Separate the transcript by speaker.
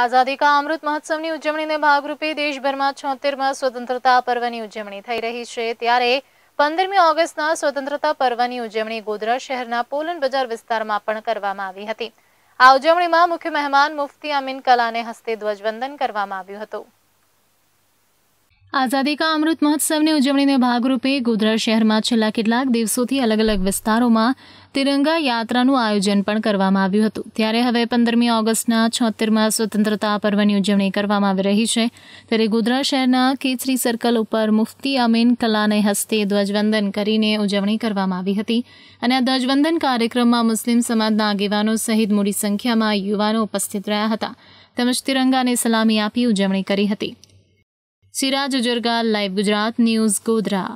Speaker 1: આઝાદી કા અમૃત મહોત્સવની ઉજવણીને ભાગરૂપે દેશભરમાં છોતેરમાં સ્વતંત્રતા પર્વની ઉજવણી થઈ રહી છે ત્યારે પંદરમી ઓગસ્ટના સ્વતંત્રતા પર્વની ઉજવણી ગોધરા શહેરના પોલન બજાર વિસ્તારમાં પણ કરવામાં આવી હતી આ ઉજવણીમાં મુખ્ય મહેમાન મુફતી અમીન કલાને હસ્તે ધ્વજવંદન કરવામાં આવ્યું હતું આઝાદી કા અમૃત મહોત્સવની ઉજવણીને ભાગરૂપે ગોધરા શહેરમાં છેલ્લા કેટલાક દિવસોથી અલગ અલગ વિસ્તારોમાં તિરંગા યાત્રાનું આયોજન પણ કરવામાં આવ્યું હતું ત્યારે હવે પંદરમી ઓગસ્ટના છોતેરમાં સ્વતંત્રતા પર્વની ઉજવણી કરવામાં આવી રહી છે ત્યારે ગોધરા શહેરના કેસરી સર્કલ ઉપર મુફતી અમીન કલાને હસ્તે ધ્વજવંદન કરીને ઉજવણી કરવામાં આવી હતી અને આ ધ્વજવંદન કાર્યક્રમમાં મુસ્લિમ સમાજના આગેવાનો સહિત મોટી સંખ્યામાં યુવાનો ઉપસ્થિત રહ્યા હતા તેમજ તિરંગાને સલામી આપી ઉજવણી કરી હતી સિરાજ ઉજરગા લાઈવ ગુજરાત ન્યૂઝ ગોધરા